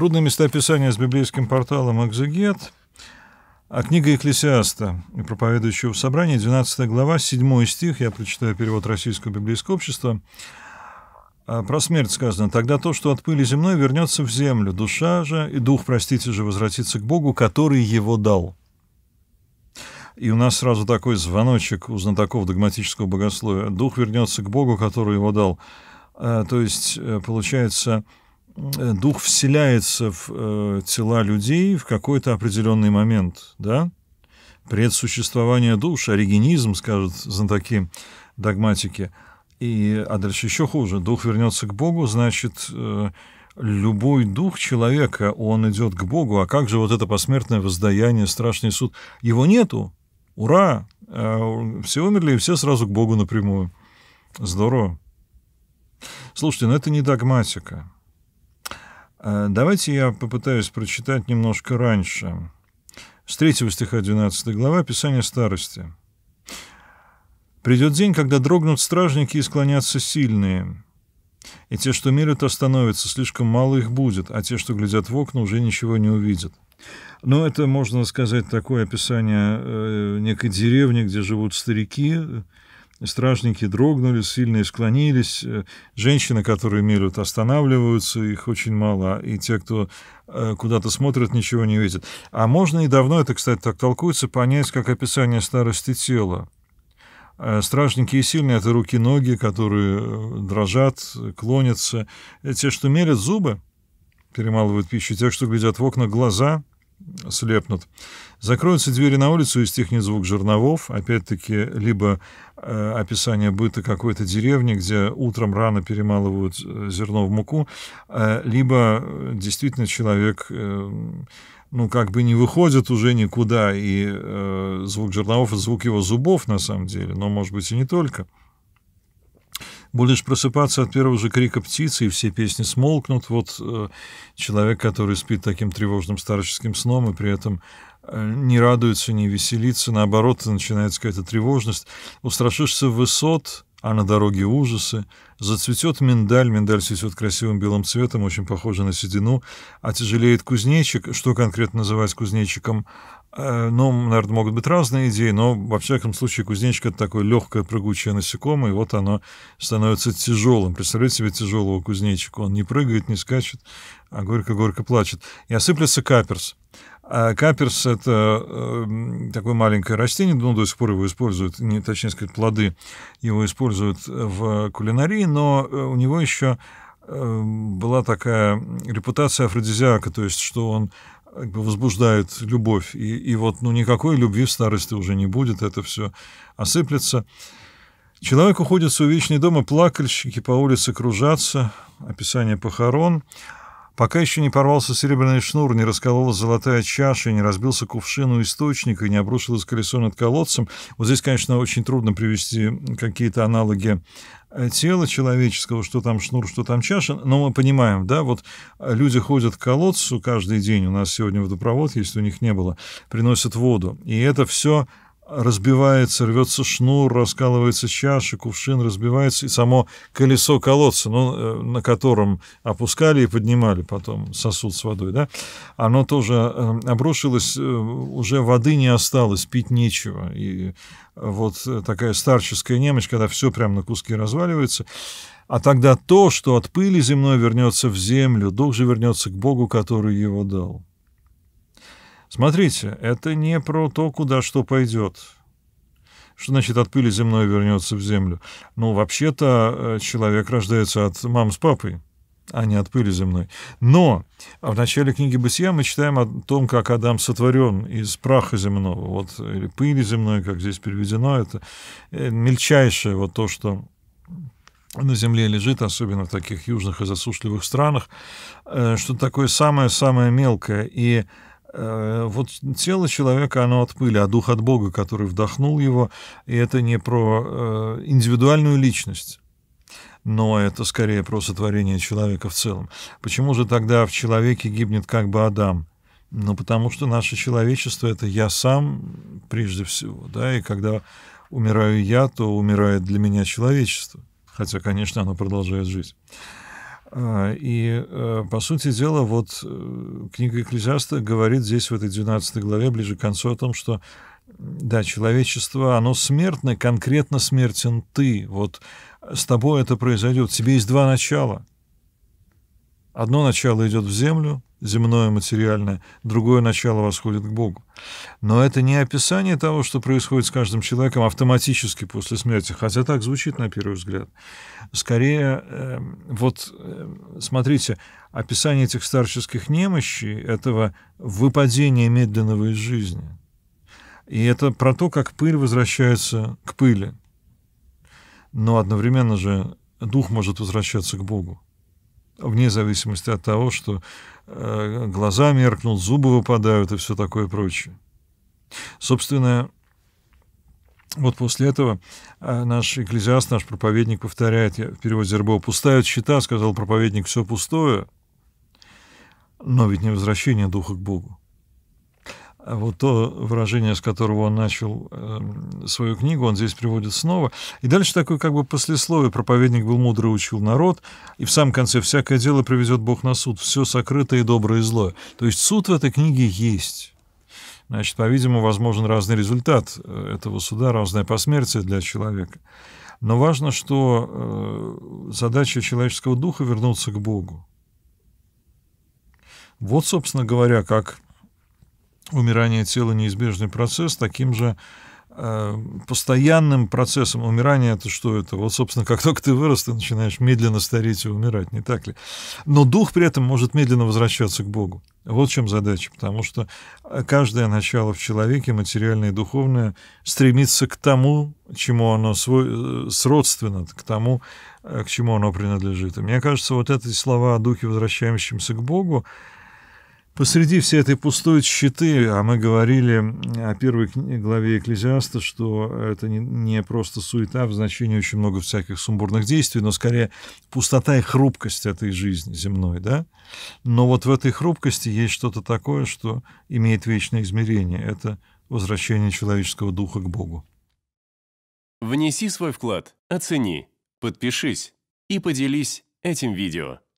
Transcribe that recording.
Трудное местописание с библейским порталом «Экзегет», а книга Экклесиаста, проповедующего в собрании, 12 глава, 7 стих, я прочитаю перевод Российского библейского общества, а про смерть сказано. «Тогда то, что от пыли земной, вернется в землю. Душа же и дух, простите же, возвратится к Богу, который его дал». И у нас сразу такой звоночек у знатоков догматического богословия. «Дух вернется к Богу, который его дал». А, то есть, э, получается, Э, дух вселяется в э, тела людей в какой-то определенный момент, да? Предсуществование душ, оригинизм, скажут знатоки догматики. И, а дальше еще хуже. Дух вернется к Богу, значит, э, любой дух человека, он идет к Богу. А как же вот это посмертное воздаяние, страшный суд? Его нету. Ура! Э, все умерли, и все сразу к Богу напрямую. Здорово. Слушайте, но ну это не догматика. Э, давайте я попытаюсь прочитать немножко раньше. С 3 стиха 12 глава «Писание старости». «Придет день, когда дрогнут стражники и склонятся сильные, и те, что мерят, остановятся, слишком мало их будет, а те, что глядят в окна, уже ничего не увидят». Ну, это, можно сказать, такое описание э, некой деревни, где живут старики, Стражники дрогнули сильно склонились. Э, женщины, которые мелют, останавливаются, их очень мало. А и те, кто э, куда-то смотрят, ничего не видят. А можно и давно, это, кстати, так толкуется, понять, как описание старости тела. Э, стражники и сильные — это руки-ноги, которые дрожат, клонятся. Те, что мерят зубы, перемалывают пищу. Те, что глядят в окна, глаза — слепнут. Закроются двери на улицу и стихнет звук жерновов. Опять-таки, либо э, описание быта какой-то деревни, где утром рано перемалывают э, зерно в муку, э, либо э, действительно человек... Э, ну, как бы не выходит уже никуда, и э, звук жерновов, звук его зубов, на самом деле, но, может быть, и не только будешь просыпаться от первого же крика птицы, и все песни смолкнут. Вот э, человек, который спит таким тревожным старческим сном и при этом э, не радуется, не веселится, наоборот, начинается какая-то тревожность. Устрашишься высот, а на дороге ужасы. Зацветет миндаль, миндаль цветет красивым белым цветом, очень похоже на седину, а тяжелеет кузнечик, что конкретно называть кузнечиком, Э, ну, наверное, могут быть разные идеи, но, во всяком случае, кузнечик — это такое легкое прыгучее насекомое, и вот оно становится тяжелым. Представляете себе тяжелого кузнечика? Он не прыгает, не скачет, а горько-горько плачет. И осыплется каперс. А каперс — это э, такое маленькое растение, ну, до сих пор его используют, не, точнее сказать, плоды его используют в кулинарии, но э, у него еще э, эм, была такая репутация афродизиака, то есть что он как бы возбуждают любовь. И, и вот ну, никакой любви в старости уже не будет, это все осыплется. Человек уходит с увечной дома, плакальщики по улице кружатся, описание похорон. Пока еще не порвался серебряный шнур, не раскололась золотая чаша, не разбился кувшин у источника, не обрушилось колесо над колодцем. Вот здесь, конечно, очень трудно привести какие-то аналоги э, тела человеческого, что там шнур, что там чаша, но мы понимаем, да, вот э, люди ходят к колодцу каждый день, у нас сегодня водопровод, есть, у них не было, приносят воду, и это все разбивается, рвется шнур, раскалывается чаша, кувшин разбивается, и само колесо колодца, ну, э, на котором опускали и поднимали потом сосуд с водой, да, оно тоже э, обрушилось, э, уже воды не осталось, пить нечего. И вот такая старческая немощь, когда все прям на куски разваливается, а тогда то, что от пыли земной вернется в землю, дух же вернется к Богу, который его дал. Смотрите, это не про то, куда что пойдет. Что значит от пыли земной вернется в землю? Ну, вообще-то э, человек рождается от мам с папой, а не от пыли земной. Но в начале книги «Бытия» мы читаем о том, как Адам сотворен из праха земного, вот, или пыли земной, как здесь переведено, это э, мельчайшее вот то, что на земле лежит, особенно в таких южных и засушливых странах, э, что такое самое-самое мелкое. И Э, вот тело человека, оно от пыли, а дух от Бога, который вдохнул его, и это не про э, индивидуальную личность, но это скорее про сотворение человека в целом. Почему же тогда в человеке гибнет как бы Адам? Ну, потому что наше человечество — это я сам прежде всего, да, и когда умираю я, то умирает для меня человечество, хотя, конечно, оно продолжает жить. А, и, э, по сути дела, вот э, книга Экклезиаста говорит здесь, в этой 12 главе, ближе к концу, о том, что да, человечество, оно смертное, конкретно смертен ты. Вот с тобой это произойдет. Тебе есть два начала. Одно начало идет в землю, земное, материальное, другое начало восходит к Богу. Но это не описание того, что происходит с каждым человеком автоматически после смерти, хотя так звучит на первый взгляд. Скорее, э, вот, э, смотрите, описание этих старческих немощей, этого выпадения медленного из жизни. И это про то, как пыль возвращается к пыли. Но одновременно же дух может возвращаться к Богу вне зависимости от того, что э, глаза меркнут, зубы выпадают и все такое прочее. Собственно, вот после этого э, наш экклезиаст, наш проповедник повторяет, я в переводе Рыбова, «Пустают счета», сказал проповедник, «все пустое», но ведь не возвращение духа к Богу. А вот то выражение, с которого он начал эм, свою книгу, он здесь приводит снова. И дальше такое как бы послесловие. Проповедник был мудро, учил народ, и в самом конце «всякое дело приведет Бог на суд, все сокрытое и доброе и злое». То есть суд в этой книге есть. Значит, по-видимому, возможен разный результат э, этого суда, разное посмертие для человека. Но важно, что э, задача человеческого духа — вернуться к Богу. Вот, собственно говоря, как Умирание тела — неизбежный процесс, таким же э, постоянным процессом. Умирание — это что это? Вот, собственно, как только ты вырос, ты начинаешь медленно стареть и умирать, не так ли? Но дух при этом может медленно возвращаться к Богу. Вот в чем задача, потому что э, каждое начало в человеке, материальное и духовное, стремится к тому, чему оно свой, э, сродственно, к тому, э, к чему оно принадлежит. И мне кажется, вот эти слова о духе, возвращающемся к Богу, Посреди всей этой пустой щиты, а мы говорили о первой главе Экклезиаста, что это не, не просто суета, в значении очень много всяких сумбурных действий, но скорее пустота и хрупкость этой жизни земной, да? Но вот в этой хрупкости есть что-то такое, что имеет вечное измерение. Это возвращение человеческого духа к Богу. Внеси свой вклад, оцени, подпишись и поделись этим видео.